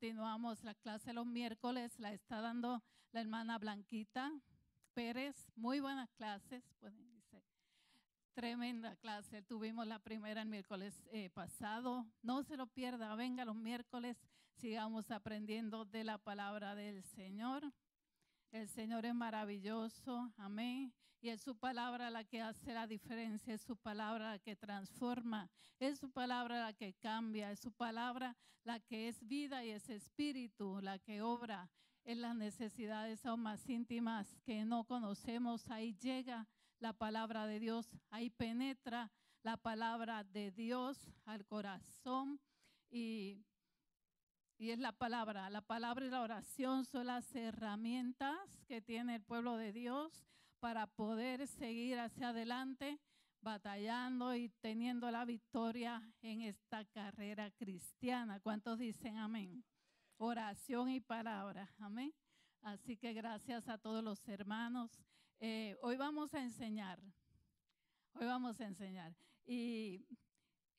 continuamos. La clase los miércoles la está dando la hermana Blanquita Pérez. Muy buenas clases, pueden Tremenda clase. Tuvimos la primera el miércoles eh, pasado. No se lo pierda. Venga los miércoles. Sigamos aprendiendo de la palabra del Señor. El Señor es maravilloso, amén. Y es su palabra la que hace la diferencia, es su palabra la que transforma, es su palabra la que cambia, es su palabra la que es vida y es espíritu, la que obra en las necesidades aún más íntimas que no conocemos. Ahí llega la palabra de Dios, ahí penetra la palabra de Dios al corazón y y es la palabra. La palabra y la oración son las herramientas que tiene el pueblo de Dios para poder seguir hacia adelante, batallando y teniendo la victoria en esta carrera cristiana. ¿Cuántos dicen amén? Oración y palabra. Amén. Así que gracias a todos los hermanos. Eh, hoy vamos a enseñar. Hoy vamos a enseñar. Y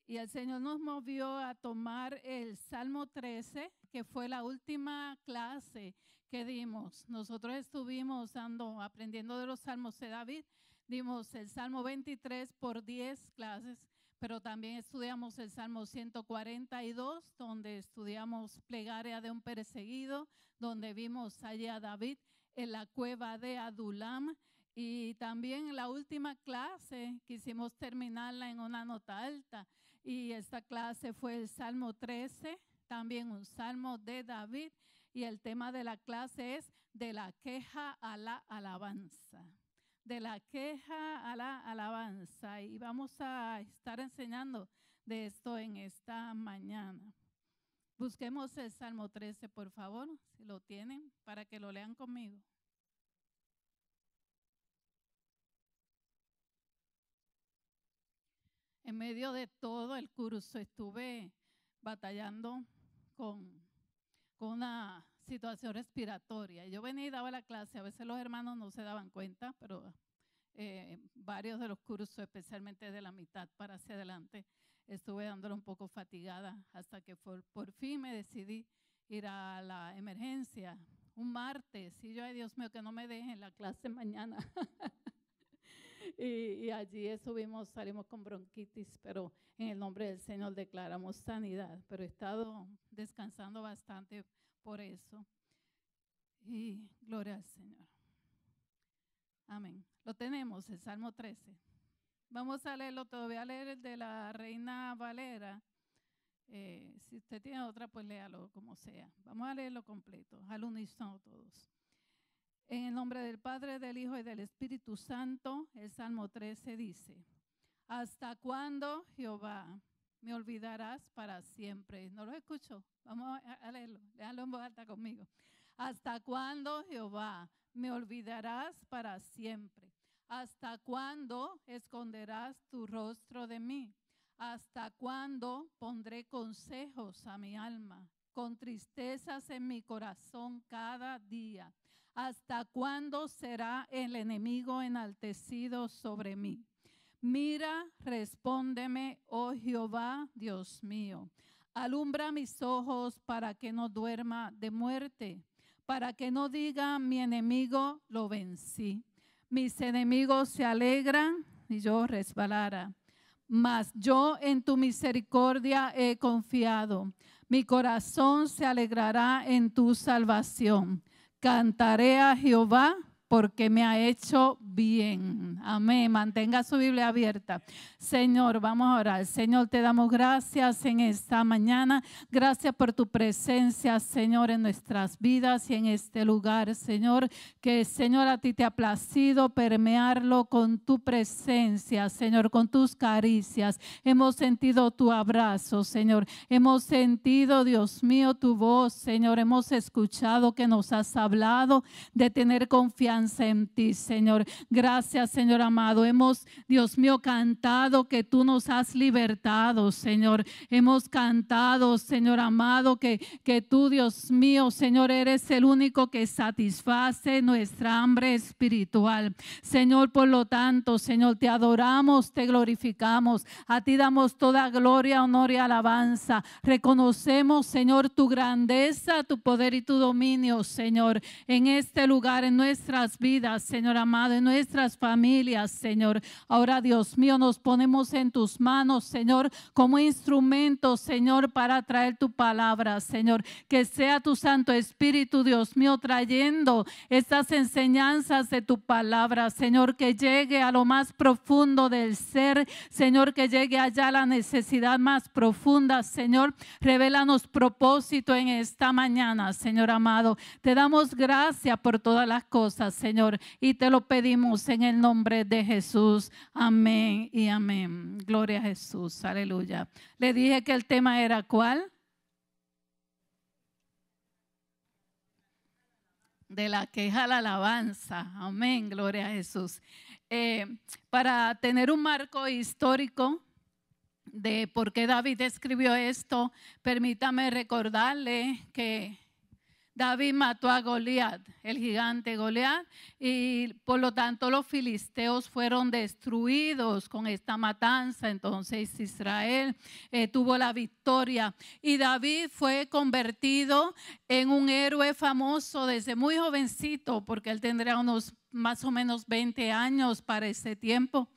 y el Señor nos movió a tomar el Salmo 13, que fue la última clase que dimos. Nosotros estuvimos dando, aprendiendo de los Salmos de David. Dimos el Salmo 23 por 10 clases, pero también estudiamos el Salmo 142, donde estudiamos plegaria de un perseguido, donde vimos allá a David en la cueva de Adulam. Y también la última clase quisimos terminarla en una nota alta, y esta clase fue el Salmo 13, también un Salmo de David y el tema de la clase es de la queja a la alabanza. De la queja a la alabanza y vamos a estar enseñando de esto en esta mañana. Busquemos el Salmo 13, por favor, si lo tienen, para que lo lean conmigo. en medio de todo el curso estuve batallando con, con una situación respiratoria. Yo venía y daba la clase, a veces los hermanos no se daban cuenta, pero eh, varios de los cursos, especialmente de la mitad para hacia adelante, estuve dándolo un poco fatigada hasta que por, por fin me decidí ir a la emergencia un martes. Y yo, ay Dios mío, que no me dejen la clase mañana. y, allí estuvimos, salimos con bronquitis, pero en el nombre del Señor declaramos sanidad. Pero he estado descansando bastante por eso. Y gloria al Señor. Amén. Lo tenemos, el Salmo 13. Vamos a leerlo todo. Voy a leer el de la Reina Valera. Eh, si usted tiene otra, pues léalo como sea. Vamos a leerlo completo, al unísono todos. En el nombre del Padre, del Hijo y del Espíritu Santo, el Salmo 13 dice, ¿hasta cuándo, Jehová, me olvidarás para siempre? No lo escucho. Vamos a leerlo. Déjalo en voz alta conmigo. ¿Hasta cuándo, Jehová, me olvidarás para siempre? ¿Hasta cuándo esconderás tu rostro de mí? ¿Hasta cuándo pondré consejos a mi alma, con tristezas en mi corazón cada día? ¿Hasta cuándo será el enemigo enaltecido sobre mí? Mira, respóndeme, oh Jehová, Dios mío. Alumbra mis ojos para que no duerma de muerte, para que no diga mi enemigo lo vencí. Mis enemigos se alegran y yo resbalara. Mas yo en tu misericordia he confiado. Mi corazón se alegrará en tu salvación. Cantaré a Jehová porque me ha hecho bien. Amén. Mantenga su Biblia abierta. Señor, vamos a orar. Señor, te damos gracias en esta mañana. Gracias por tu presencia, Señor, en nuestras vidas y en este lugar, Señor. Que, Señor, a ti te ha placido permearlo con tu presencia, Señor, con tus caricias. Hemos sentido tu abrazo, Señor. Hemos sentido, Dios mío, tu voz, Señor. Hemos escuchado que nos has hablado de tener confianza en ti, Señor. Gracias, Señor amado. Hemos, Dios mío, cantado que tú nos has libertado, Señor. Hemos cantado, Señor amado, que, que tú, Dios mío, Señor, eres el único que satisface nuestra hambre espiritual. Señor, por lo tanto, Señor, te adoramos, te glorificamos. A ti damos toda gloria, honor y alabanza. Reconocemos, Señor, tu grandeza, tu poder y tu dominio, Señor, en este lugar, en nuestras vidas, Señor amado, en nuestras familias, Señor. Ahora, Dios mío, nos ponemos en tus manos, Señor, como instrumento Señor, para traer tu palabra, Señor. Que sea tu Santo Espíritu, Dios mío, trayendo estas enseñanzas de tu palabra, Señor, que llegue a lo más profundo del ser, Señor, que llegue allá a la necesidad más profunda, Señor. Revélanos propósito en esta mañana, Señor amado. Te damos gracias por todas las cosas, Señor. Y te lo pedimos en el nombre de Jesús. Amén y amén. Gloria a Jesús. Aleluya. Le dije que el tema era cuál. De la queja a la alabanza. Amén. Gloria a Jesús. Eh, para tener un marco histórico de por qué David escribió esto, permítame recordarle que David mató a Goliat, el gigante Goliat, y por lo tanto los filisteos fueron destruidos con esta matanza. Entonces Israel eh, tuvo la victoria y David fue convertido en un héroe famoso desde muy jovencito, porque él tendría unos más o menos 20 años para ese tiempo.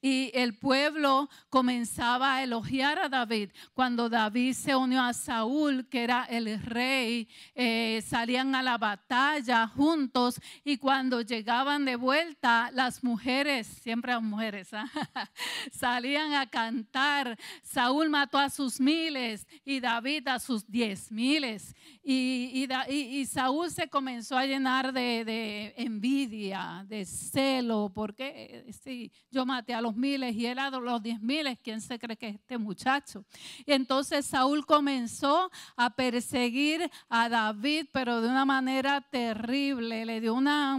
Y el pueblo comenzaba a elogiar a David. Cuando David se unió a Saúl, que era el rey, eh, salían a la batalla juntos y cuando llegaban de vuelta, las mujeres, siempre las mujeres, ¿ah? salían a cantar. Saúl mató a sus miles y David a sus diez miles. Y, Saúl se comenzó a llenar de envidia de celo, porque eh, si yo maté a los miles y él a los diez miles, ¿quién se cree que es este muchacho? Y entonces Saúl comenzó a perseguir a David, pero de una manera terrible, le dio una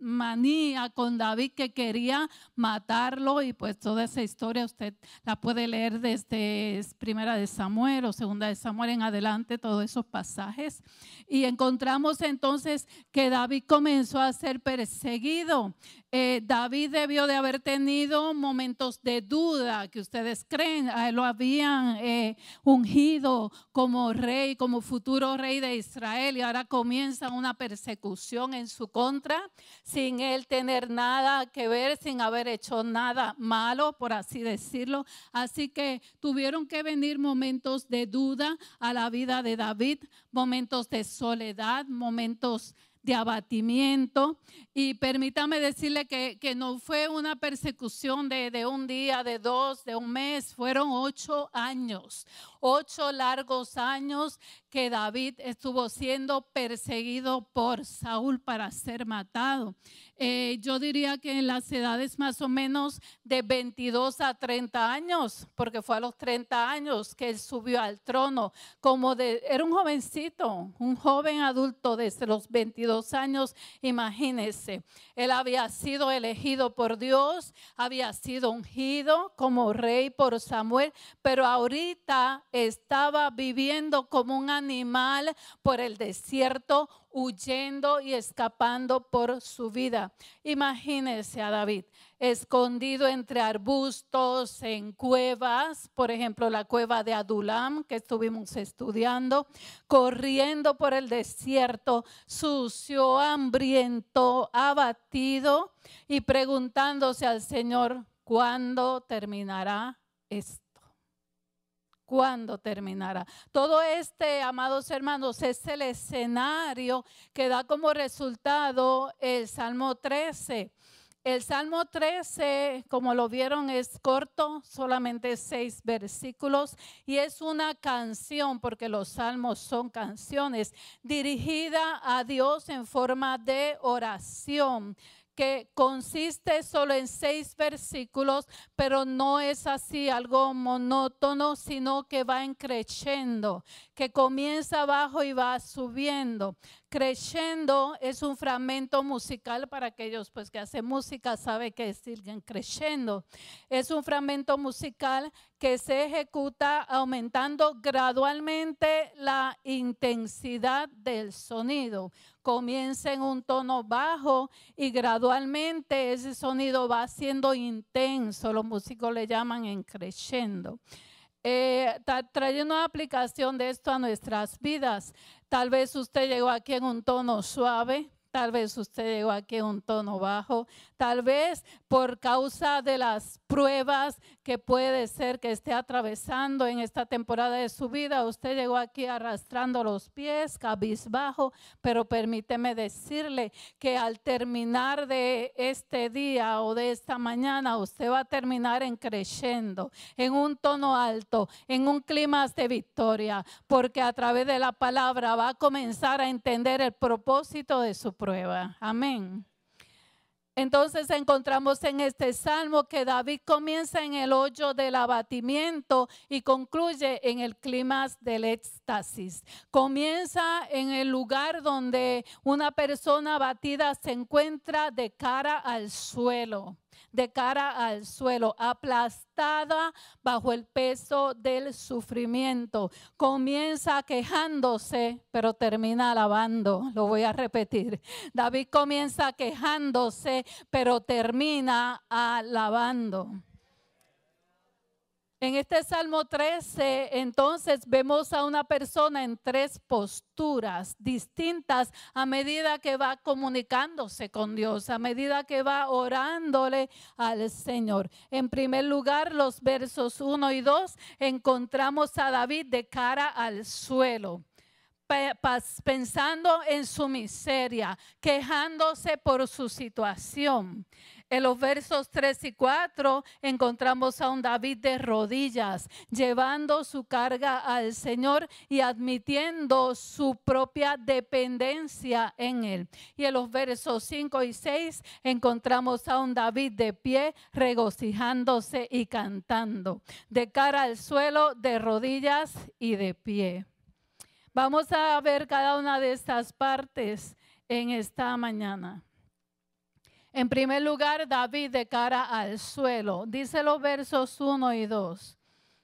manía ah, con David que quería matarlo y pues toda esa historia usted la puede leer desde primera de Samuel o segunda de Samuel en adelante, todos esos pasajes. Y encontramos entonces que David comenzó a ser perseguido. Eh, David debió de haber tenido momentos de duda que ustedes creen, lo habían eh, ungido como rey, como futuro rey de Israel y ahora comienza una persecución en su contra sin él tener nada que ver, sin haber hecho nada malo, por así decirlo. Así que tuvieron que venir momentos de duda a la vida de David, momentos de soledad, momentos de abatimiento. Y permítame decirle que, no fue una persecución de, de, un día, de dos, de un mes, fueron ocho años, ocho largos años que David estuvo siendo perseguido por Saúl para ser matado. Eh, yo diría que en las edades más o menos de 22 a 30 años, porque fue a los 30 años que él subió al trono, como de, era un jovencito, un joven adulto desde los 22 años, imagínese, él había sido elegido por Dios, había sido ungido como rey por Samuel, pero ahorita estaba viviendo como un animal por el desierto, huyendo y escapando por su vida. Imagínese a David escondido entre arbustos, en cuevas, por ejemplo la cueva de Adulam que estuvimos estudiando, corriendo por el desierto, sucio, hambriento, abatido y preguntándose al Señor, ¿cuándo terminará esto? Cuando terminará. Todo este, amados hermanos, es el escenario que da como resultado el Salmo 13. El Salmo 13, como lo vieron, es corto, solamente seis versículos, y es una canción, porque los salmos son canciones, dirigida a Dios en forma de oración que consiste solo en seis versículos, pero no es así algo monótono, sino que va en creciendo, que comienza abajo y va subiendo. Creciendo es un fragmento musical para aquellos pues que hacen música sabe que siguen creciendo. Es un fragmento musical que se ejecuta aumentando gradualmente la intensidad del sonido comienza en un tono bajo y gradualmente ese sonido va siendo intenso. Los músicos le llaman en crescendo. Eh, trayendo una aplicación de esto a nuestras vidas. Tal vez usted llegó aquí en un tono suave, Tal vez usted llegó aquí en un tono bajo, tal vez por causa de las pruebas que puede ser que esté atravesando en esta temporada de su vida, usted llegó aquí arrastrando los pies, cabizbajo, pero permíteme decirle que al terminar de este día o de esta mañana, usted va a terminar en creciendo, en un tono alto, en un clima de victoria, porque a través de la palabra va a comenzar a entender el propósito de su prueba. Amén. Entonces encontramos en este salmo que David comienza en el hoyo del abatimiento y concluye en el clima del éxtasis. Comienza en el lugar donde una persona abatida se encuentra de cara al suelo de cara al suelo, aplastada bajo el peso del sufrimiento. Comienza quejándose, pero termina alabando. Lo voy a repetir. David comienza quejándose, pero termina alabando. En este Salmo 13, entonces vemos a una persona en tres posturas distintas a medida que va comunicándose con Dios, a medida que va orándole al Señor. En primer lugar, los versos 1 y 2, encontramos a David de cara al suelo pensando en su miseria, quejándose por su situación. En los versos 3 y 4 encontramos a un David de rodillas, llevando su carga al Señor y admitiendo su propia dependencia en Él. Y en los versos 5 y 6 encontramos a un David de pie, regocijándose y cantando, de cara al suelo, de rodillas y de pie. Vamos a ver cada una de estas partes en esta mañana. En primer lugar, David de cara al suelo. Dice los versos 1 y 2.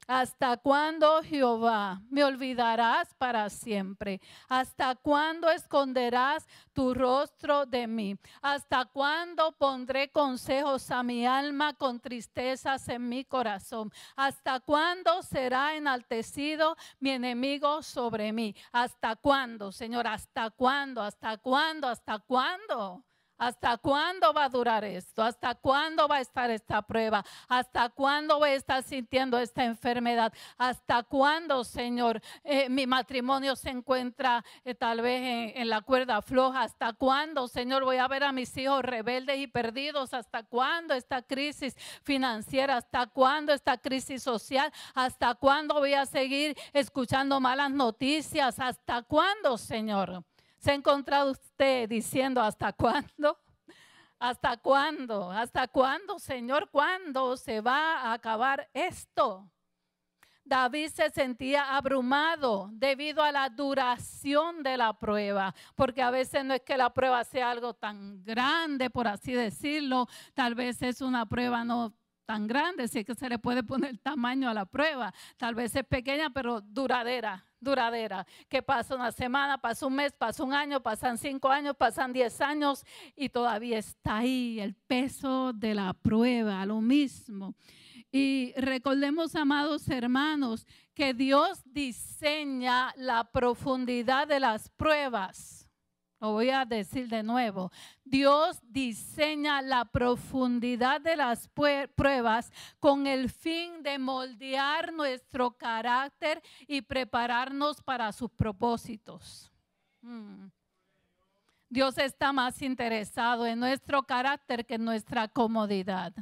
¿Hasta cuándo, Jehová, me olvidarás para siempre? ¿Hasta cuándo esconderás tu rostro de mí? ¿Hasta cuándo pondré consejos a mi alma con tristezas en mi corazón? ¿Hasta cuándo será enaltecido mi enemigo sobre mí? ¿Hasta cuándo, Señor? ¿Hasta cuándo? ¿Hasta cuándo? ¿Hasta cuándo? ¿Hasta cuándo va a durar esto? ¿Hasta cuándo va a estar esta prueba? ¿Hasta cuándo voy a estar sintiendo esta enfermedad? ¿Hasta cuándo, Señor, eh, mi matrimonio se encuentra eh, tal vez en, la cuerda floja? ¿Hasta cuándo, Señor, voy a ver a mis hijos rebeldes y perdidos? ¿Hasta cuándo esta crisis financiera? ¿Hasta cuándo esta crisis social? ¿Hasta cuándo voy a seguir escuchando malas noticias? ¿Hasta cuándo, Señor? ¿Se ha encontrado usted diciendo hasta cuándo? ¿Hasta cuándo? ¿Hasta cuándo, Señor? ¿Cuándo se va a acabar esto? David se sentía abrumado debido a la duración de la prueba, porque a veces no es que la prueba sea algo tan grande, por así decirlo, tal vez es una prueba no tan grande, si es que se le puede poner tamaño a la prueba. Tal vez es pequeña, pero duradera, duradera. Que pasa una semana, pasa un mes, pasa un año, pasan cinco años, pasan diez años y todavía está ahí el peso de la prueba, lo mismo. Y recordemos, amados hermanos, que Dios diseña la profundidad de las pruebas voy a decir de nuevo. Dios diseña la profundidad de las pruebas con el fin de moldear nuestro carácter y prepararnos para sus propósitos. Mm. Dios está más interesado en nuestro carácter que en nuestra comodidad.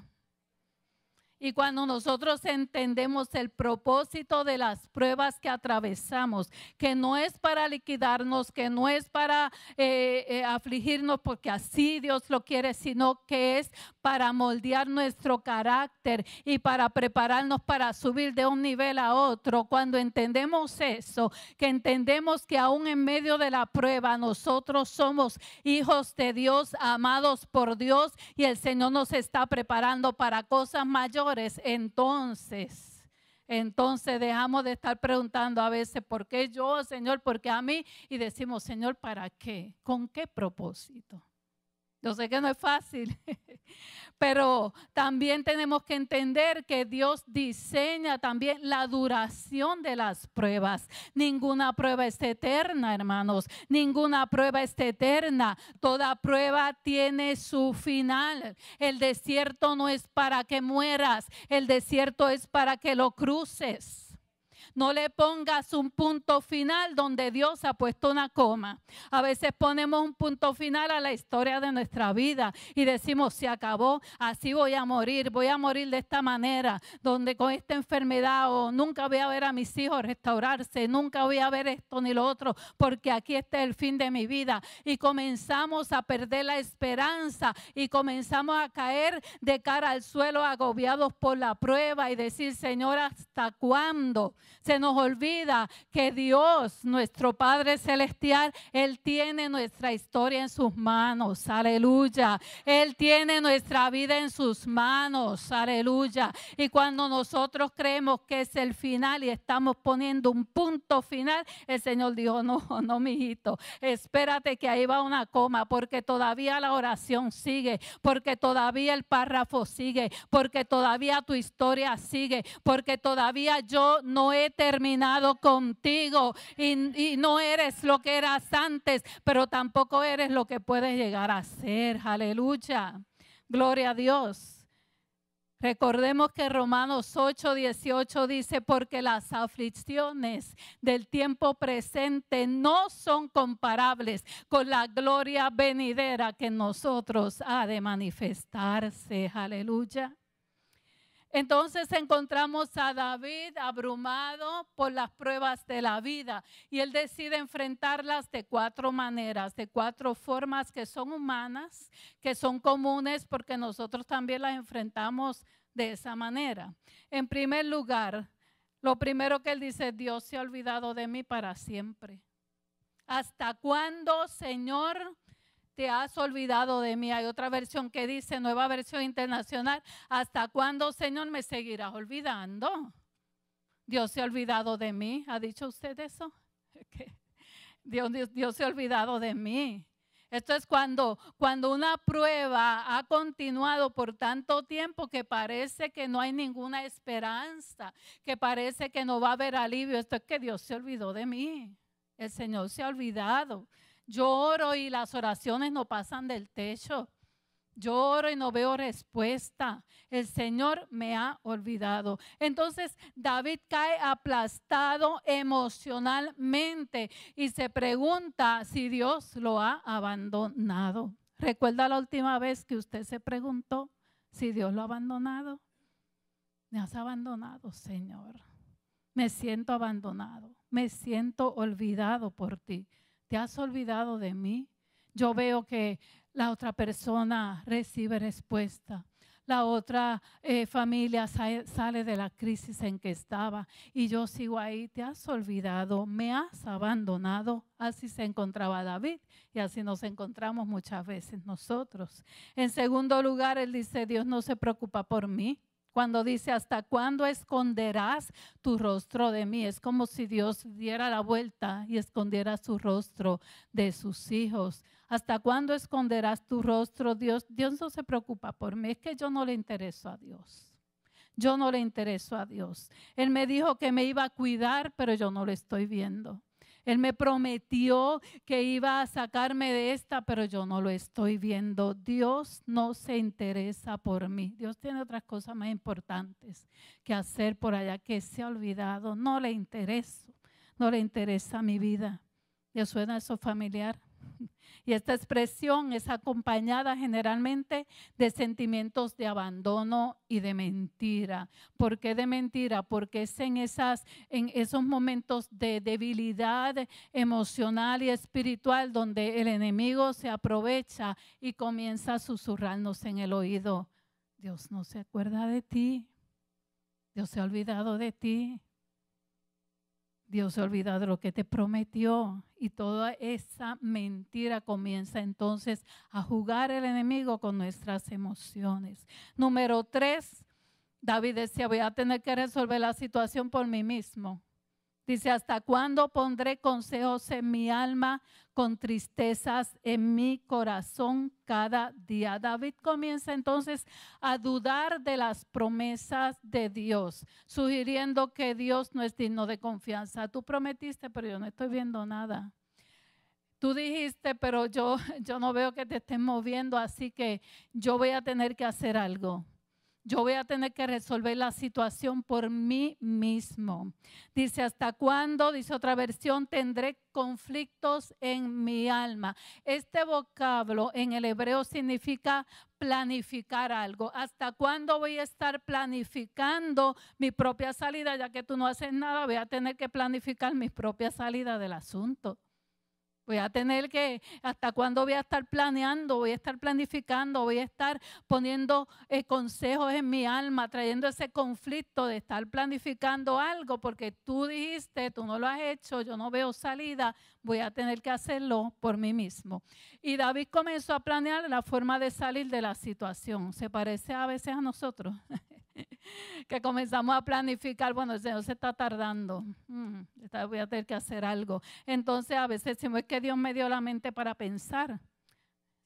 Y cuando nosotros entendemos el propósito de las pruebas que atravesamos, que no es para liquidarnos, que no es para eh, eh, afligirnos, porque así Dios lo quiere, sino que es para moldear nuestro carácter y para prepararnos para subir de un nivel a otro. Cuando entendemos eso, que entendemos que aún en medio de la prueba nosotros somos hijos de Dios, amados por Dios, y el Señor nos está preparando para cosas mayores entonces, entonces dejamos de estar preguntando a veces, ¿por qué yo, Señor? ¿Por qué a mí? Y decimos, Señor, ¿para qué? ¿Con qué propósito? Yo sé que no es fácil, pero también tenemos que entender que Dios diseña también la duración de las pruebas. Ninguna prueba es eterna, hermanos. Ninguna prueba es eterna. Toda prueba tiene su final. El desierto no es para que mueras. El desierto es para que lo cruces. No le pongas un punto final donde Dios ha puesto una coma. A veces ponemos un punto final a la historia de nuestra vida y decimos, se acabó, así voy a morir, voy a morir de esta manera, donde con esta enfermedad o nunca voy a ver a mis hijos restaurarse, nunca voy a ver esto ni lo otro, porque aquí está el fin de mi vida. Y comenzamos a perder la esperanza y comenzamos a caer de cara al suelo agobiados por la prueba y decir, Señor, ¿hasta cuándo? Se nos olvida que Dios, nuestro Padre Celestial, Él tiene nuestra historia en sus manos. Aleluya. Él tiene nuestra vida en sus manos. Aleluya. Y cuando nosotros creemos que es el final y estamos poniendo un punto final, el Señor dijo, no, no, mijito, espérate que ahí va una coma, porque todavía la oración sigue, porque todavía el párrafo sigue, porque todavía tu historia sigue, porque todavía yo no he terminado contigo y, no eres lo que eras antes, pero tampoco eres lo que puedes llegar a ser. Aleluya. Gloria a Dios. Recordemos que Romanos 8, 18 dice, porque las aflicciones del tiempo presente no son comparables con la gloria venidera que nosotros ha de manifestarse. Aleluya. Entonces encontramos a David abrumado por las pruebas de la vida y él decide enfrentarlas de cuatro maneras, de cuatro formas que son humanas, que son comunes porque nosotros también las enfrentamos de esa manera. En primer lugar, lo primero que él dice, Dios se ha olvidado de mí para siempre. ¿Hasta cuándo, Señor, te has olvidado de mí. Hay otra versión que dice, nueva versión internacional, ¿hasta cuándo, Señor, me seguirás olvidando? Dios se ha olvidado de mí. ¿Ha dicho usted eso? Dios, se ha olvidado de mí. Esto es cuando, cuando una prueba ha continuado por tanto tiempo que parece que no hay ninguna esperanza, que parece que no va a haber alivio. Esto es que Dios se olvidó de mí. El Señor se ha olvidado lloro y las oraciones no pasan del techo. lloro y no veo respuesta. El Señor me ha olvidado. Entonces David cae aplastado emocionalmente y se pregunta si Dios lo ha abandonado. ¿Recuerda la última vez que usted se preguntó si Dios lo ha abandonado? Me has abandonado, Señor. Me siento abandonado. Me siento olvidado por ti. ¿Te has olvidado de mí? Yo veo que la otra persona recibe respuesta. La otra eh, familia sale de la crisis en que estaba y yo sigo ahí. Te has olvidado, me has abandonado. Así se encontraba David y así nos encontramos muchas veces nosotros. En segundo lugar, él dice, Dios no se preocupa por mí. Cuando dice, ¿hasta cuándo esconderás tu rostro de mí? Es como si Dios diera la vuelta y escondiera su rostro de sus hijos. ¿Hasta cuándo esconderás tu rostro, Dios? Dios no se preocupa por mí, es que yo no le intereso a Dios. Yo no le intereso a Dios. Él me dijo que me iba a cuidar, pero yo no lo estoy viendo. Él me prometió que iba a sacarme de esta, pero yo no lo estoy viendo. Dios no se interesa por mí. Dios tiene otras cosas más importantes que hacer por allá que se ha olvidado. No le interesa, no le interesa mi vida. ¿Ya suena eso familiar? Y esta expresión es acompañada generalmente de sentimientos de abandono y de mentira. ¿Por qué de mentira? Porque es en, esas, en esos momentos de debilidad emocional y espiritual donde el enemigo se aprovecha y comienza a susurrarnos en el oído. Dios no se acuerda de ti. Dios se ha olvidado de ti. Dios se olvida de lo que te prometió y toda esa mentira comienza entonces a jugar el enemigo con nuestras emociones. Número tres, David decía, voy a tener que resolver la situación por mí mismo. Dice, ¿hasta cuándo pondré consejos en mi alma con tristezas en mi corazón cada día? David comienza entonces a dudar de las promesas de Dios, sugiriendo que Dios no es digno de confianza. Tú prometiste, pero yo no estoy viendo nada. Tú dijiste, pero yo, yo no veo que te estén moviendo, así que yo voy a tener que hacer algo yo voy a tener que resolver la situación por mí mismo. Dice, ¿hasta cuándo? Dice otra versión, tendré conflictos en mi alma. Este vocablo en el hebreo significa planificar algo. ¿Hasta cuándo voy a estar planificando mi propia salida? Ya que tú no haces nada, voy a tener que planificar mi propia salida del asunto. Voy a tener que, hasta cuándo voy a estar planeando, voy a estar planificando, voy a estar poniendo eh, consejos en mi alma, trayendo ese conflicto de estar planificando algo, porque tú dijiste, tú no lo has hecho, yo no veo salida, voy a tener que hacerlo por mí mismo. Y David comenzó a planear la forma de salir de la situación. ¿Se parece a veces a nosotros? que comenzamos a planificar, bueno, el Señor se está tardando, mm, voy a tener que hacer algo. Entonces a veces decimos, es que Dios me dio la mente para pensar,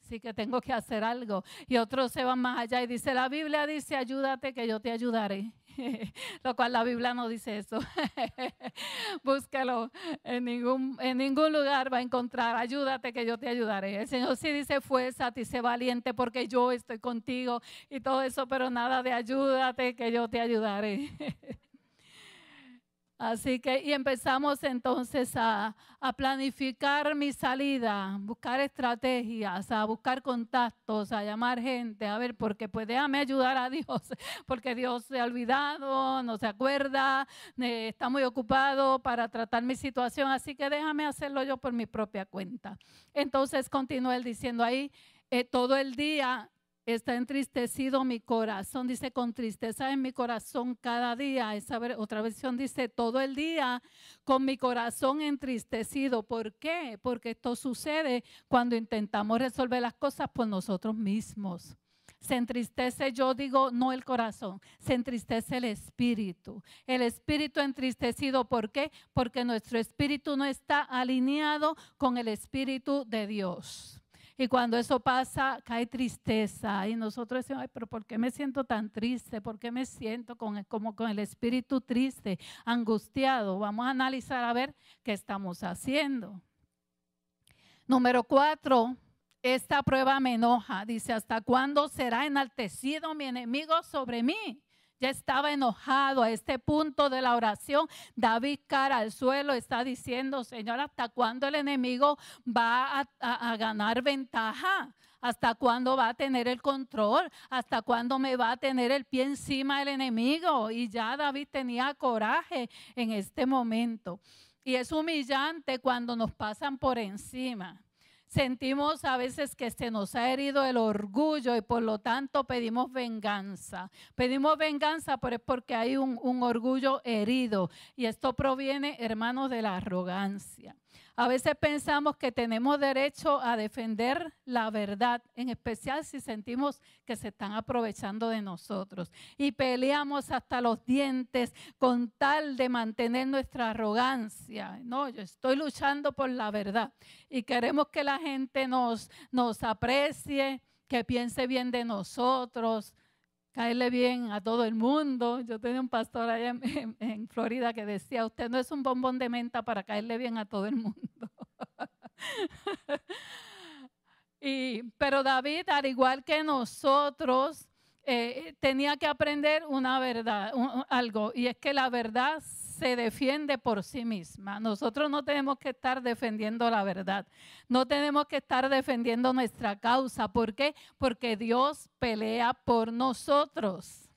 sí que tengo que hacer algo. Y otros se van más allá y dice, la Biblia dice, ayúdate que yo te ayudaré. lo cual la Biblia no dice eso. Búscalo, en ningún, en ningún lugar va a encontrar, ayúdate que yo te ayudaré. El Señor sí dice, fuerza, y valiente porque yo estoy contigo y todo eso, pero nada de ayúdate que yo te ayudaré. Así que y empezamos entonces a, planificar mi salida, buscar estrategias, a buscar contactos, a llamar gente, a ver, porque pues déjame ayudar a Dios, porque Dios se ha olvidado, no se acuerda, eh, está muy ocupado para tratar mi situación, así que déjame hacerlo yo por mi propia cuenta. Entonces continúa él diciendo ahí, eh, todo el día Está entristecido mi corazón, dice con tristeza en mi corazón cada día. Esa otra versión dice todo el día con mi corazón entristecido. ¿Por qué? Porque esto sucede cuando intentamos resolver las cosas por nosotros mismos. Se entristece, yo digo, no el corazón, se entristece el espíritu. El espíritu entristecido, ¿por qué? Porque nuestro espíritu no está alineado con el espíritu de Dios. Y cuando eso pasa, cae tristeza. Y nosotros decimos, pero ¿por qué me siento tan triste? ¿Por qué me siento con, como con el espíritu triste, angustiado? Vamos a analizar a ver qué estamos haciendo. Número cuatro, esta prueba me enoja. Dice, ¿hasta cuándo será enaltecido mi enemigo sobre mí? ya estaba enojado a este punto de la oración. David cara al suelo está diciendo, Señor, ¿hasta cuándo el enemigo va a, ganar ventaja? ¿Hasta cuándo va a tener el control? ¿Hasta cuándo me va a tener el pie encima del enemigo? Y ya David tenía coraje en este momento. Y es humillante cuando nos pasan por encima sentimos a veces que se nos ha herido el orgullo y por lo tanto pedimos venganza. Pedimos venganza, porque hay un, un orgullo herido. Y esto proviene, hermanos, de la arrogancia. A veces pensamos que tenemos derecho a defender la verdad, en especial si sentimos que se están aprovechando de nosotros. Y peleamos hasta los dientes con tal de mantener nuestra arrogancia. No, yo estoy luchando por la verdad y queremos que la gente nos, nos aprecie, que piense bien de nosotros, caerle bien a todo el mundo. Yo tenía un pastor allá en, Florida que decía, usted no es un bombón de menta para caerle bien a todo el mundo. y, pero David, al igual que nosotros, eh, tenía que aprender una verdad, algo, y es que la verdad se defiende por sí misma. Nosotros no tenemos que estar defendiendo la verdad. No tenemos que estar defendiendo nuestra causa. ¿Por qué? Porque Dios pelea por nosotros.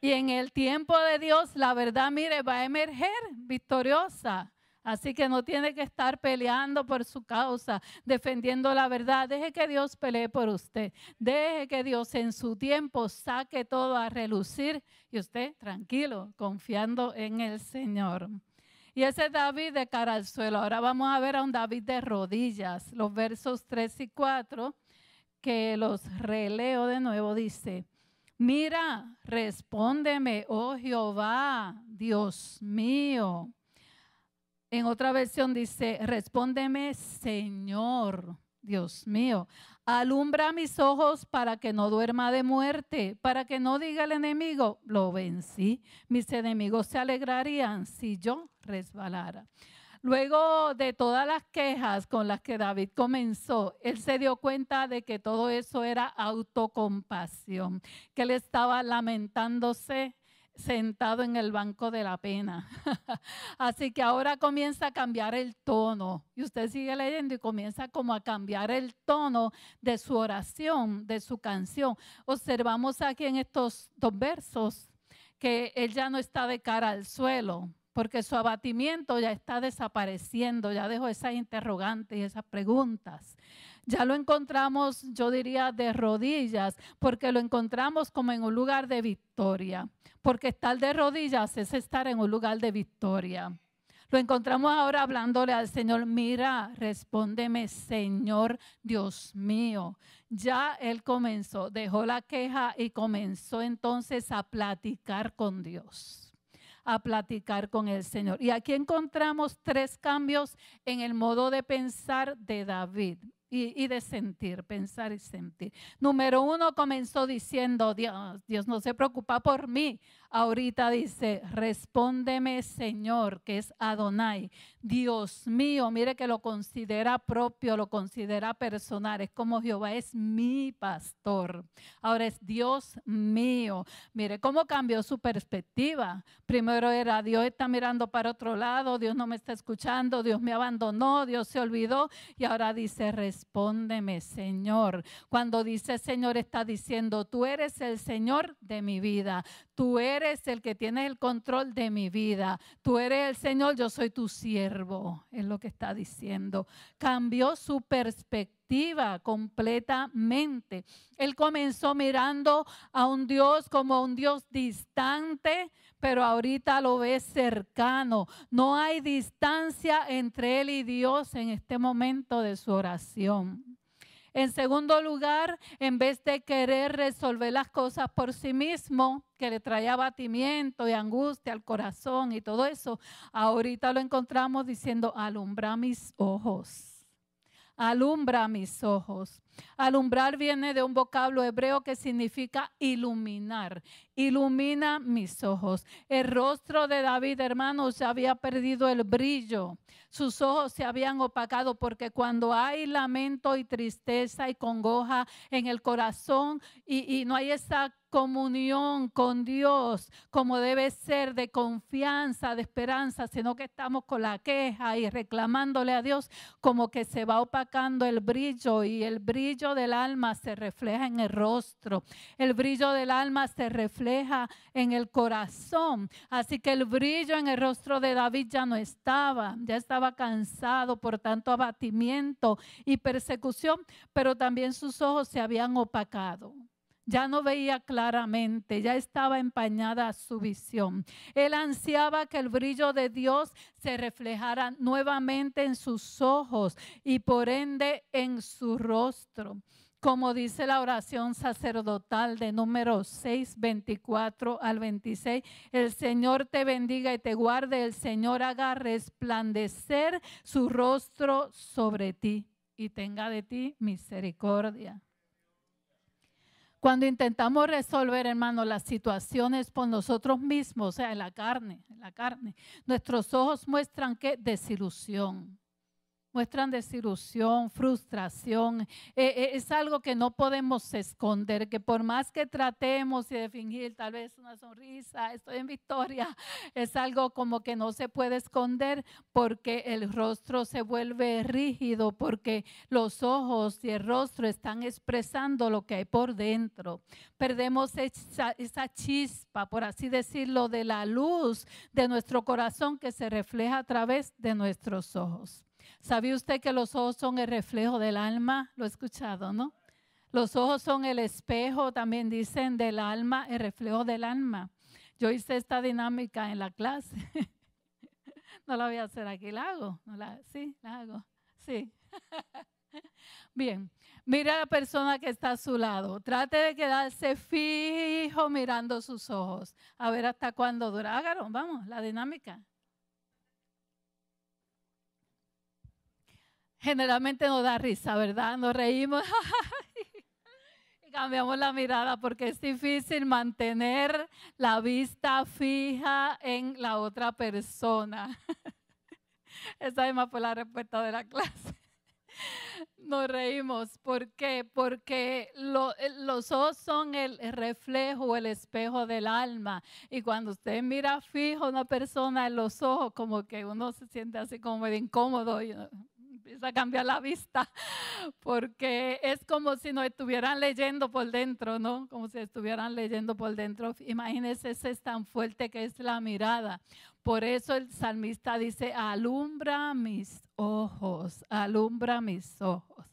Y en el tiempo de Dios, la verdad, mire, va a emerger victoriosa. Así que no tiene que estar peleando por su causa, defendiendo la verdad. Deje que Dios pelee por usted. Deje que Dios en su tiempo saque todo a relucir y usted tranquilo, confiando en el Señor. Y ese David de cara al suelo. Ahora vamos a ver a un David de rodillas. Los versos 3 y 4, que los releo de nuevo, dice, mira, respóndeme, oh Jehová, Dios mío. En otra versión dice, respóndeme, Señor, Dios mío, alumbra mis ojos para que no duerma de muerte, para que no diga el enemigo, lo vencí. Mis enemigos se alegrarían si yo resbalara. Luego de todas las quejas con las que David comenzó, él se dio cuenta de que todo eso era autocompasión, que él estaba lamentándose sentado en el banco de la pena. Así que ahora comienza a cambiar el tono. Y usted sigue leyendo y comienza como a cambiar el tono de su oración, de su canción. Observamos aquí en estos dos versos que él ya no está de cara al suelo, porque su abatimiento ya está desapareciendo, ya dejó esas interrogantes y esas preguntas. Ya lo encontramos, yo diría, de rodillas, porque lo encontramos como en un lugar de victoria, porque estar de rodillas es estar en un lugar de victoria. Lo encontramos ahora hablándole al Señor, mira, respóndeme, Señor Dios mío. Ya él comenzó, dejó la queja y comenzó entonces a platicar con Dios a platicar con el Señor. Y aquí encontramos tres cambios en el modo de pensar de David. Y, de sentir, pensar y sentir. Número uno comenzó diciendo, Dios, Dios no se preocupa por mí, ahorita dice, respóndeme Señor, que es Adonai, Dios mío, mire que lo considera propio, lo considera personal, es como Jehová es mi pastor, ahora es Dios mío, mire cómo cambió su perspectiva, primero era Dios está mirando para otro lado, Dios no me está escuchando, Dios me abandonó, Dios se olvidó y ahora dice, respóndeme Señor, cuando dice Señor está diciendo, tú eres el Señor de mi vida, tú eres es el que tiene el control de mi vida. Tú eres el Señor, yo soy tu siervo, es lo que está diciendo. Cambió su perspectiva completamente. Él comenzó mirando a un Dios como un Dios distante, pero ahorita lo ve cercano. No hay distancia entre él y Dios en este momento de su oración. En segundo lugar, en vez de querer resolver las cosas por sí mismo, que le traía abatimiento y angustia al corazón y todo eso, ahorita lo encontramos diciendo, alumbra mis ojos, alumbra mis ojos. Alumbrar viene de un vocablo hebreo que significa iluminar. Ilumina mis ojos. El rostro de David, hermano se había perdido el brillo. Sus ojos se habían opacado porque cuando hay lamento y tristeza y congoja en el corazón y, y no hay esa comunión con Dios como debe ser de confianza, de esperanza, sino que estamos con la queja y reclamándole a Dios como que se va opacando el brillo y el brillo del alma se refleja en el rostro, el brillo del alma se refleja en el corazón. Así que el brillo en el rostro de David ya no estaba, ya estaba cansado por tanto abatimiento y persecución, pero también sus ojos se habían opacado ya no veía claramente, ya estaba empañada su visión. Él ansiaba que el brillo de Dios se reflejara nuevamente en sus ojos y por ende en su rostro como dice la oración sacerdotal de número 6, 24 al 26. El Señor te bendiga y te guarde, el Señor haga resplandecer su rostro sobre ti y tenga de ti misericordia. Cuando intentamos resolver, hermano, las situaciones por nosotros mismos, o sea, en la carne, en la carne, nuestros ojos muestran qué desilusión muestran desilusión, frustración. Eh, eh, es algo que no podemos esconder, que por más que tratemos de fingir tal vez una sonrisa, estoy en victoria, es algo como que no se puede esconder porque el rostro se vuelve rígido, porque los ojos y el rostro están expresando lo que hay por dentro. Perdemos esa chispa, por así decirlo, de la luz de nuestro corazón que se refleja a través de nuestros ojos. ¿Sabe usted que los ojos son el reflejo del alma? Lo he escuchado, ¿no? Los ojos son el espejo, también dicen, del alma, el reflejo del alma. Yo hice esta dinámica en la clase. no la voy a hacer aquí, la hago. sí, la hago. Sí. Bien, mira a la persona que está a su lado. Trate de quedarse fijo mirando sus ojos. A ver hasta cuándo dura. Hágalo, vamos, la dinámica. generalmente nos da risa, ¿verdad? Nos reímos y cambiamos la mirada porque es difícil mantener la vista fija en la otra persona. Esa es más por la respuesta de la clase. Nos reímos. ¿Por qué? Porque eh, los ojos son el reflejo, el espejo del alma. Y cuando usted mira fijo a una persona en los ojos, como que uno se siente así como medio incómodo empieza a cambiar la vista, porque es como si nos estuvieran leyendo por dentro, ¿no? Como si estuvieran leyendo por dentro. Imagínense, ese es tan fuerte que es la mirada. Por eso el salmista dice, alumbra mis ojos, alumbra mis ojos.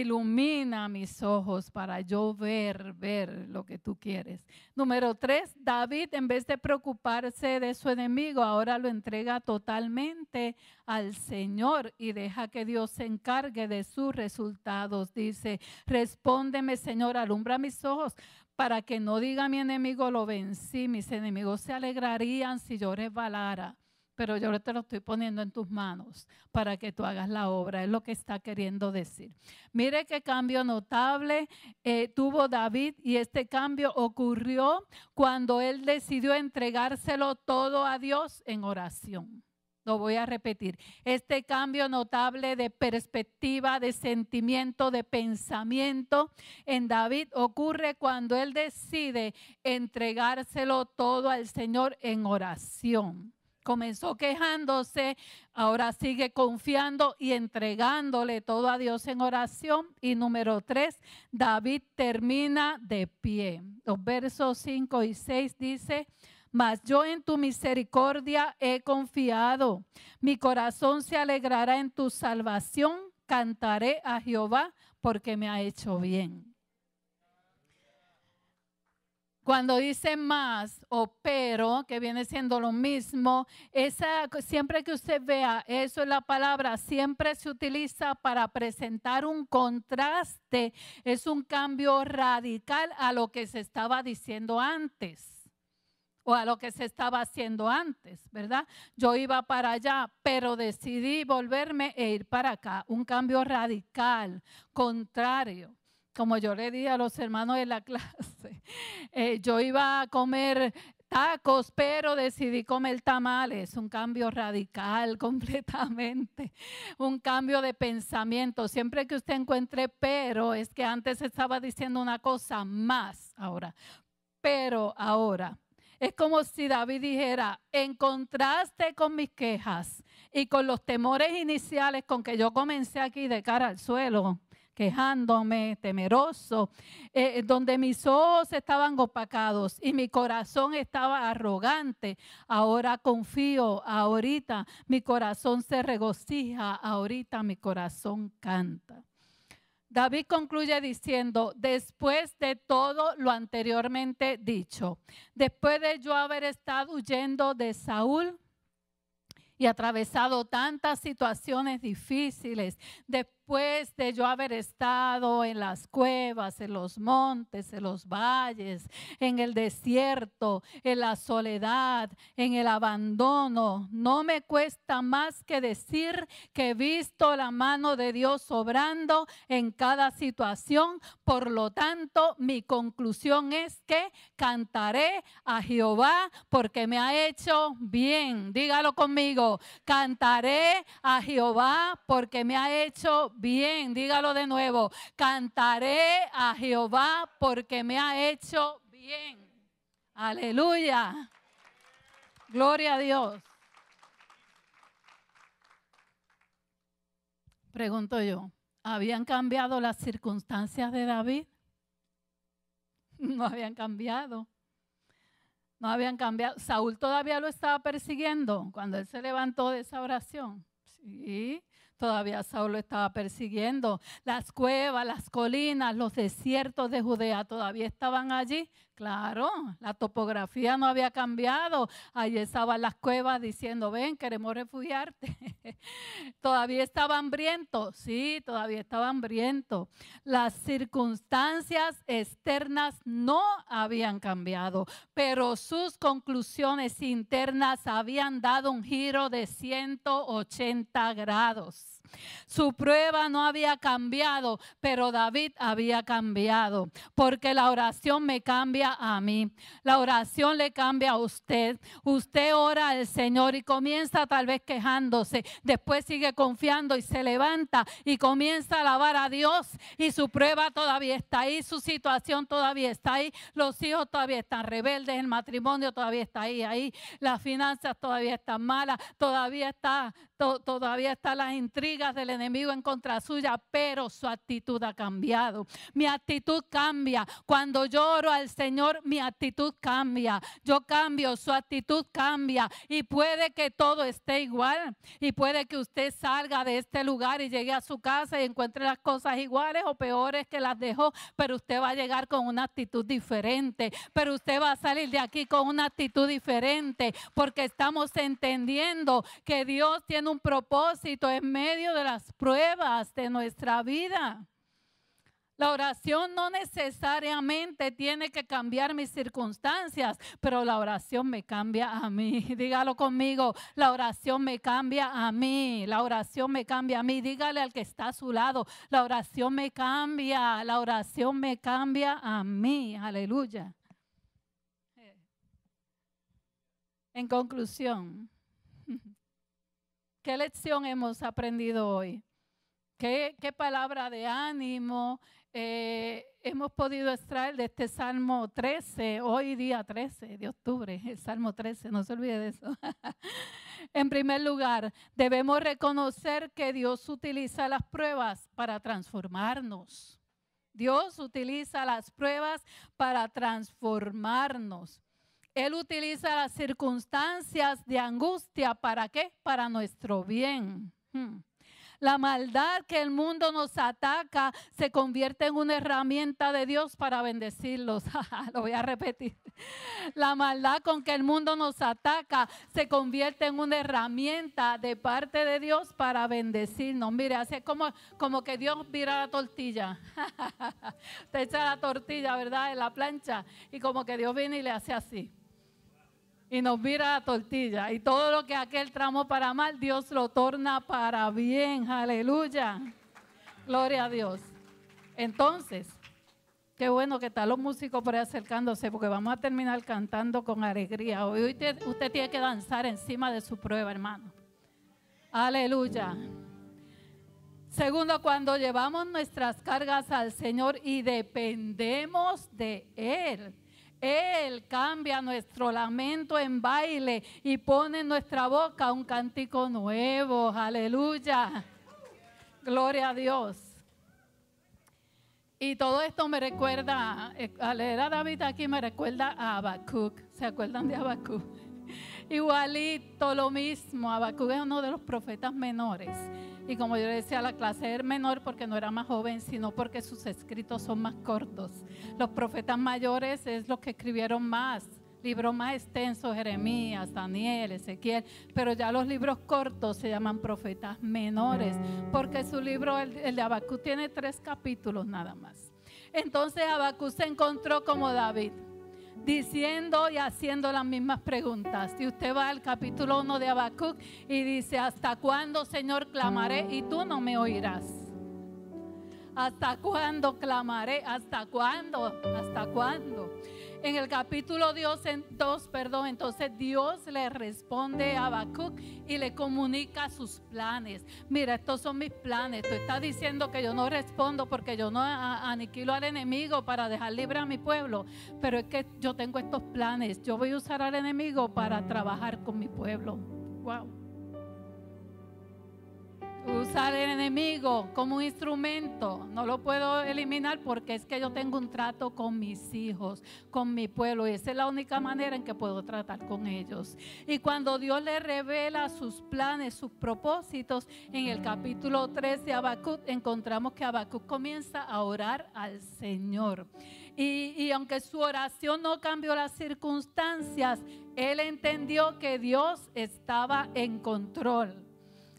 Ilumina mis ojos para yo ver, ver lo que tú quieres. Número tres, David en vez de preocuparse de su enemigo, ahora lo entrega totalmente al Señor y deja que Dios se encargue de sus resultados. Dice, respóndeme Señor, alumbra mis ojos para que no diga mi enemigo lo vencí, mis enemigos se alegrarían si yo resbalara pero yo te lo estoy poniendo en tus manos para que tú hagas la obra, es lo que está queriendo decir. Mire qué cambio notable eh, tuvo David y este cambio ocurrió cuando él decidió entregárselo todo a Dios en oración. Lo voy a repetir. Este cambio notable de perspectiva, de sentimiento, de pensamiento en David ocurre cuando él decide entregárselo todo al Señor en oración comenzó quejándose, ahora sigue confiando y entregándole todo a Dios en oración. Y número tres, David termina de pie. Los versos 5 y 6 dice, mas yo en tu misericordia he confiado. Mi corazón se alegrará en tu salvación. Cantaré a Jehová porque me ha hecho bien. Cuando dice más o pero, que viene siendo lo mismo, esa, siempre que usted vea eso en la palabra, siempre se utiliza para presentar un contraste, es un cambio radical a lo que se estaba diciendo antes o a lo que se estaba haciendo antes, ¿verdad? Yo iba para allá, pero decidí volverme e ir para acá, un cambio radical, contrario como yo le di a los hermanos de la clase, eh, yo iba a comer tacos, pero decidí comer tamales, un cambio radical completamente, un cambio de pensamiento. Siempre que usted encuentre pero, es que antes estaba diciendo una cosa más ahora, pero ahora. Es como si David dijera, en contraste con mis quejas y con los temores iniciales con que yo comencé aquí de cara al suelo, quejándome, temeroso, eh, eh, donde mis ojos estaban opacados y mi corazón estaba arrogante. Ahora confío, ahorita mi corazón se regocija, ahorita mi corazón canta. David concluye diciendo, después de todo lo anteriormente dicho, después de yo haber estado huyendo de Saúl, y atravesado tantas situaciones difíciles, después después pues, de yo haber estado en las cuevas, en los montes, en los valles, en el desierto, en la soledad, en el abandono, no me cuesta más que decir que he visto la mano de Dios obrando en cada situación. Por lo tanto, mi conclusión es que cantaré a Jehová porque me ha hecho bien. Dígalo conmigo, cantaré a Jehová porque me ha hecho bien. Dígalo de nuevo. Cantaré a Jehová porque me ha hecho bien. Aleluya. Gloria a Dios. Pregunto yo, ¿habían cambiado las circunstancias de David? No habían cambiado. No habían cambiado. Saúl todavía lo estaba persiguiendo cuando él se levantó de esa oración. Sí, Todavía Saúl estaba persiguiendo. Las cuevas, las colinas, los desiertos de Judea todavía estaban allí Claro, la topografía no había cambiado. Allí estaban las cuevas diciendo, ven, queremos refugiarte. todavía estaba hambriento, sí, todavía estaba hambriento. Las circunstancias externas no habían cambiado, pero sus conclusiones internas habían dado un giro de 180 grados. Su prueba no había cambiado, pero David había cambiado, porque la oración me cambia a mí, la oración le cambia a usted. Usted ora al Señor y comienza tal vez quejándose, después sigue confiando y se levanta y comienza a alabar a Dios y su prueba todavía está ahí, su situación todavía está ahí, los hijos todavía están rebeldes, el matrimonio todavía está ahí, ahí las finanzas todavía están malas, todavía está todavía están las intrigas del enemigo en contra suya, pero su actitud ha cambiado. Mi actitud cambia. Cuando lloro al Señor, mi actitud cambia. Yo cambio, su actitud cambia. Y puede que todo esté igual. Y puede que usted salga de este lugar y llegue a su casa y encuentre las cosas iguales o peores que las dejó. Pero usted va a llegar con una actitud diferente. Pero usted va a salir de aquí con una actitud diferente. Porque estamos entendiendo que Dios tiene un propósito en medio de las pruebas de nuestra vida. La oración no necesariamente tiene que cambiar mis circunstancias, pero la oración me cambia a mí. Dígalo conmigo, la oración me cambia a mí, la oración me cambia a mí. Dígale al que está a su lado, la oración me cambia, la oración me cambia a mí. Aleluya. En conclusión, ¿Qué lección hemos aprendido hoy? ¿Qué, palabra de ánimo eh, hemos podido extraer de este Salmo 13, hoy día 13 de octubre, el Salmo 13, no se olvide de eso. en primer lugar, debemos reconocer que Dios utiliza las pruebas para transformarnos. Dios utiliza las pruebas para transformarnos. Él utiliza las circunstancias de angustia para qué? Para nuestro bien. Hmm. La maldad que el mundo nos ataca se convierte en una herramienta de Dios para bendecirlos. Lo voy a repetir. La maldad con que el mundo nos ataca se convierte en una herramienta de parte de Dios para bendecirnos. Mire, hace como, como que Dios vira la tortilla. Te echa la tortilla, ¿verdad? En la plancha. Y como que Dios viene y le hace así y nos vira la tortilla. Y todo lo que aquel tramo para mal, Dios lo torna para bien. Aleluya. Gloria a Dios. Entonces, qué bueno que están los músicos por ahí acercándose, porque vamos a terminar cantando con alegría. Hoy usted tiene que danzar encima de su prueba, hermano. Aleluya. Segundo, cuando llevamos nuestras cargas al Señor y dependemos de Él él cambia nuestro lamento en baile y pone en nuestra boca un cántico nuevo. Aleluya. Gloria a Dios. Y todo esto me recuerda, eh, al leer a David aquí me recuerda a Habacuc. ¿Se acuerdan de Habacuc? Igualito, lo mismo. Habacuc es uno de los profetas menores y como yo decía, la clase era menor porque no era más joven, sino porque sus escritos son más cortos. Los profetas mayores es los que escribieron más. Libros más extensos, Jeremías, Daniel, Ezequiel, pero ya los libros cortos se llaman profetas menores, porque su libro, el, el de Abacú, tiene tres capítulos nada más. Entonces Abacú se encontró como David diciendo y haciendo las mismas preguntas. Y usted va al capítulo 1 de Habacuc y dice, ¿hasta cuándo, Señor, clamaré y tú no me oirás? ¿Hasta cuándo clamaré? ¿Hasta cuándo? ¿Hasta cuándo? en el capítulo 2, perdón, entonces Dios le responde a Habacuc y le comunica sus planes. Mira, estos son mis planes. Tú estás diciendo que yo no respondo porque yo no aniquilo al enemigo para dejar libre a mi pueblo, pero es que yo tengo estos planes. Yo voy a usar al enemigo para trabajar con mi pueblo. Wow usar el enemigo como un instrumento. No lo puedo eliminar porque es que yo tengo un trato con mis hijos, con mi pueblo. Y esa es la única manera en que puedo tratar con ellos. Y cuando Dios le revela sus planes, sus propósitos, en el capítulo 3 de Habacuc encontramos que Habacuc comienza a orar al Señor. Y, y aunque su oración no cambió las circunstancias, él entendió que Dios estaba en control.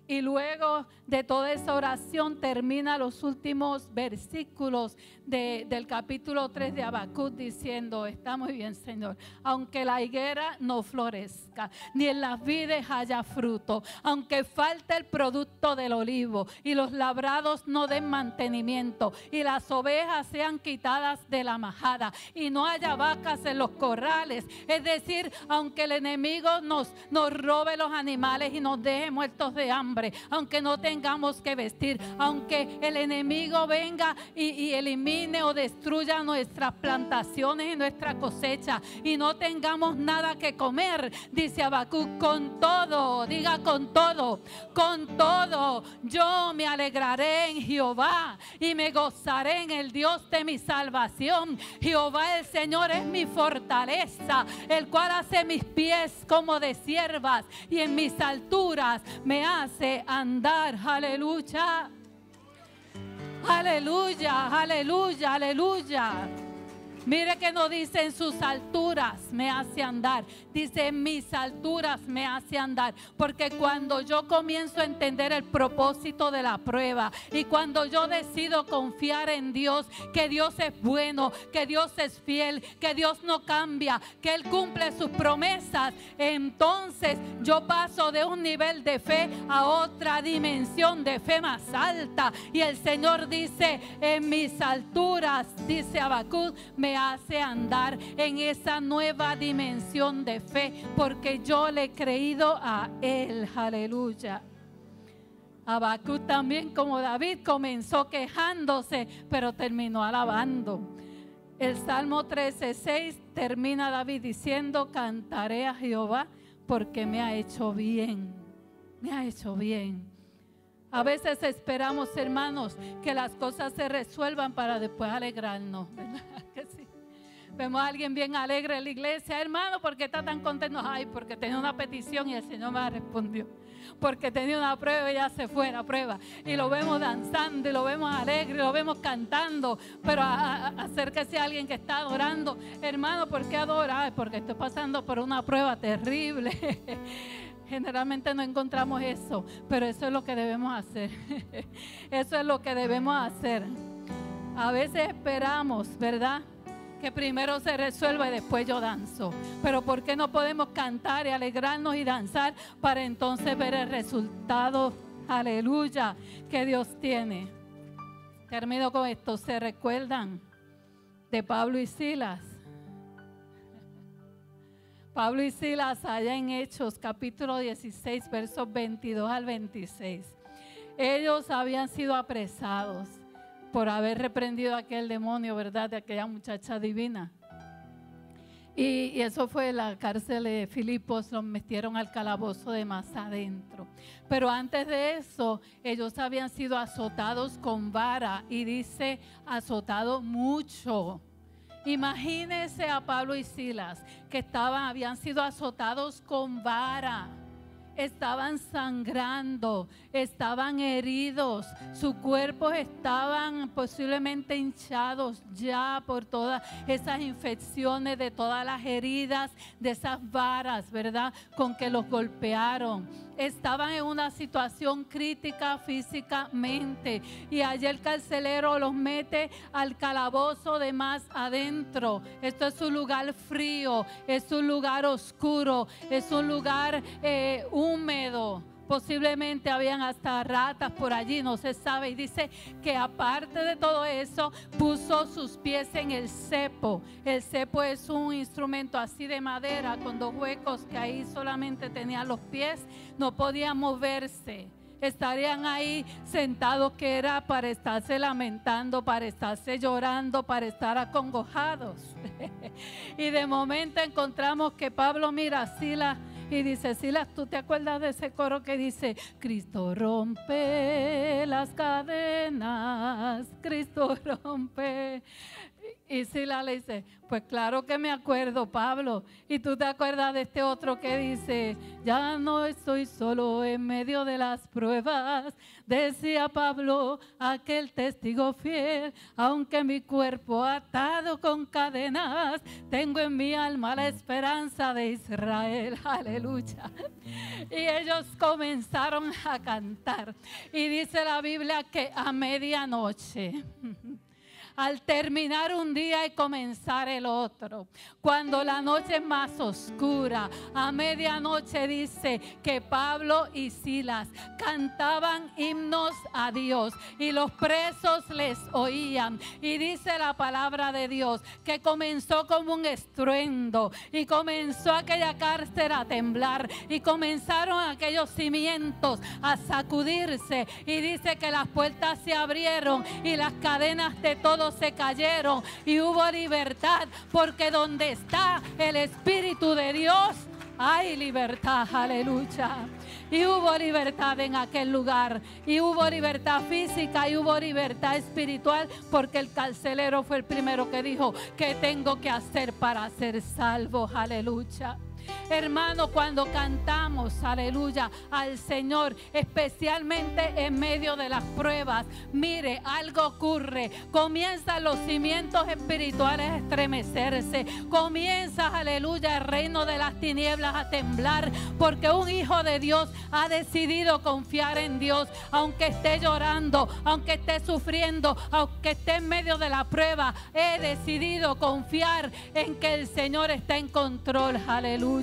Y luego de toda esa oración termina los últimos versículos del capítulo 3 de Habacuc diciendo, está muy bien Señor, aunque la higuera no florezca, ni en las vides haya fruto, aunque falte el producto del olivo y los labrados no den mantenimiento y las ovejas sean quitadas de la majada y no haya vacas en los corrales, es decir, aunque el enemigo nos, nos robe los animales y nos deje muertos de hambre, aunque no tengamos que vestir, aunque el enemigo venga y, y elimine o destruya nuestras plantaciones y nuestra cosecha y no tengamos nada que comer, dice Abacú: con todo, diga con todo, con todo, yo me alegraré en Jehová y me gozaré en el Dios de mi salvación. Jehová el Señor es mi fortaleza, el cual hace mis pies como de siervas y en mis alturas me hace andar. Aleluya. Aleluya, aleluya, aleluya. Mire que no dice en sus alturas me hace andar, dice en mis alturas me hace andar, porque cuando yo comienzo a entender el propósito de la prueba y cuando yo decido confiar en Dios, que Dios es bueno, que Dios es fiel, que Dios no cambia, que Él cumple sus promesas, entonces yo paso de un nivel de fe a otra dimensión de fe más alta. Y el Señor dice, en mis alturas, dice Abacud, me hace andar en esa nueva dimensión de fe, porque yo le he creído a Él. Aleluya. Habacuc también, como David, comenzó quejándose, pero terminó alabando. El Salmo 13:6 termina David diciendo: Cantaré a Jehová porque me ha hecho bien. Me ha hecho bien. A veces esperamos, hermanos, que las cosas se resuelvan para después alegrarnos, Que sí. Vemos a alguien bien alegre en la iglesia, hermano, porque está tan contento. Ay, porque tenía una petición y el Señor me respondió. Porque tenía una prueba y ya se fue la prueba. Y lo vemos danzando, y lo vemos alegre, lo vemos cantando. Pero acérquese a alguien que está adorando. Hermano, ¿por qué adorar? Porque estoy pasando por una prueba terrible. Generalmente no encontramos eso, pero eso es lo que debemos hacer. Eso es lo que debemos hacer. A veces esperamos, ¿verdad? que primero se resuelva y después yo danzo. Pero ¿por qué no podemos cantar y alegrarnos y danzar para entonces ver el resultado, aleluya, que Dios tiene? Termino con esto. ¿Se recuerdan de Pablo y Silas? Pablo y Silas allá en Hechos capítulo 16, versos 22 al 26. Ellos habían sido apresados por haber reprendido a aquel demonio, ¿verdad? De aquella muchacha divina. Y, eso fue la cárcel de Filipos, los metieron al calabozo de más adentro. Pero antes de eso, ellos habían sido azotados con vara y dice, azotado mucho. Imagínense a Pablo y Silas, que estaban, habían sido azotados con vara, estaban sangrando, estaban heridos, sus cuerpos estaban posiblemente hinchados ya por todas esas infecciones, de todas las heridas, de esas varas, ¿verdad? Con que los golpearon. Estaban en una situación crítica físicamente y allí el carcelero los mete al calabozo de más adentro. Esto es un lugar frío, es un lugar oscuro, es un lugar eh, húmedo posiblemente habían hasta ratas por allí, no se sabe. Y dice que aparte de todo eso, puso sus pies en el cepo. El cepo es un instrumento así de madera, con dos huecos que ahí solamente tenía los pies, no podía moverse estarían ahí sentados que era para estarse lamentando, para estarse llorando, para estar acongojados. y de momento encontramos que Pablo mira así la y dice, Silas, ¿tú te acuerdas de ese coro que dice, Cristo rompe las cadenas, Cristo rompe y Sila le dice, pues claro que me acuerdo, Pablo. Y tú te acuerdas de este otro que dice, ya no estoy solo en medio de las pruebas. Decía Pablo, aquel testigo fiel, aunque mi cuerpo atado con cadenas, tengo en mi alma la esperanza de Israel. Aleluya. Y ellos comenzaron a cantar. Y dice la Biblia que a medianoche. al terminar un día y comenzar el otro. Cuando la noche es más oscura, a medianoche dice que Pablo y Silas cantaban himnos a Dios y los presos les oían. Y dice la palabra de Dios que comenzó como un estruendo y comenzó aquella cárcel a temblar y comenzaron aquellos cimientos a sacudirse y dice que las puertas se abrieron y las cadenas de todos se cayeron y hubo libertad, porque donde está el Espíritu de Dios, hay libertad, aleluya. Y hubo libertad en aquel lugar. Y hubo libertad física y hubo libertad espiritual porque el carcelero fue el primero que dijo, ¿qué tengo que hacer para ser salvo? Aleluya. Hermano, cuando cantamos, aleluya, al Señor, especialmente en medio de las pruebas, mire, algo ocurre. Comienzan los cimientos espirituales a estremecerse. Comienza, aleluya, el reino de las tinieblas a temblar, porque un hijo de Dios ha decidido confiar en Dios, aunque esté llorando, aunque esté sufriendo, aunque esté en medio de la prueba, he decidido confiar en que el Señor está en control. Aleluya.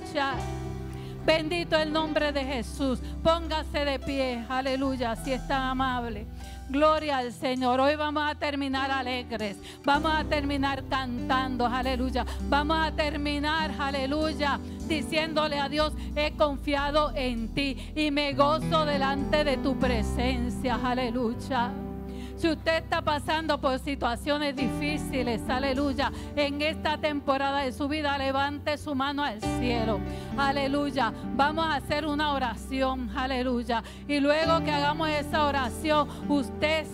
Bendito el nombre de Jesús. Póngase de pie. Aleluya. Si es tan amable. Gloria al Señor. Hoy vamos a terminar alegres. Vamos a terminar cantando. Aleluya. Vamos a terminar. Aleluya. Diciéndole a Dios, he confiado en ti y me gozo delante de tu presencia. Aleluya. Si usted está pasando por situaciones difíciles, aleluya, en esta temporada de su vida, levante su mano al cielo. Aleluya. Vamos a hacer una oración, aleluya. Y luego que hagamos esa oración, usted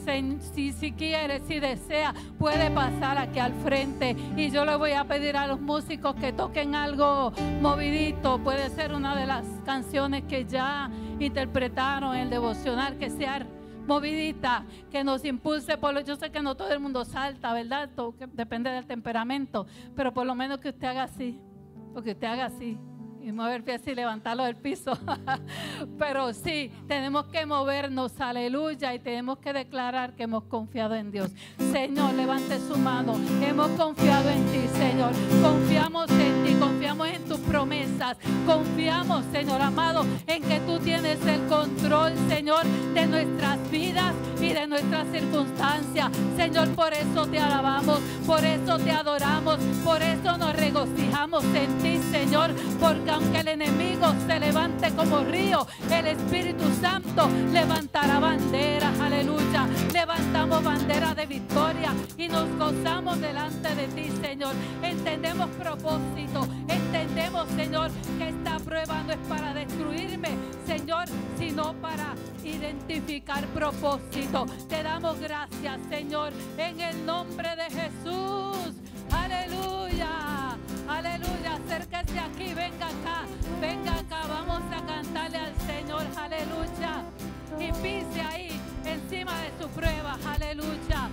si, si quiere, si desea, puede pasar aquí al frente. Y yo le voy a pedir a los músicos que toquen algo movidito. Puede ser una de las canciones que ya interpretaron el devocional, que sea movidita que nos impulse. Por yo sé que no todo el mundo salta, ¿verdad? Todo, depende del temperamento, pero por lo menos que usted haga así, porque usted haga así y mover pies y levantarlo del piso. Pero sí, tenemos que movernos, aleluya, y tenemos que declarar que hemos confiado en Dios. Señor, levante su mano. Hemos confiado en ti, Señor. Confiamos en ti, confiamos en tus promesas. Confiamos, Señor amado, en que tú tienes el control, Señor, de nuestras vidas y de nuestras circunstancias. Señor, por eso te alabamos, por eso te adoramos, por eso nos regocijamos en ti, Señor, porque aunque el enemigo se levante como río, el Espíritu Santo levantará banderas, aleluya. Levantamos bandera de victoria y nos gozamos delante de ti, Señor. Entendemos propósito, entendemos, Señor, que esta prueba no es para destruirme, Señor, sino para identificar propósito. Te damos gracias, Señor, en el nombre de Jesús. Aleluya, aleluya acérquese aquí, venga acá, venga acá, vamos a cantarle al Señor, aleluya. Y pise ahí encima de su prueba, aleluya.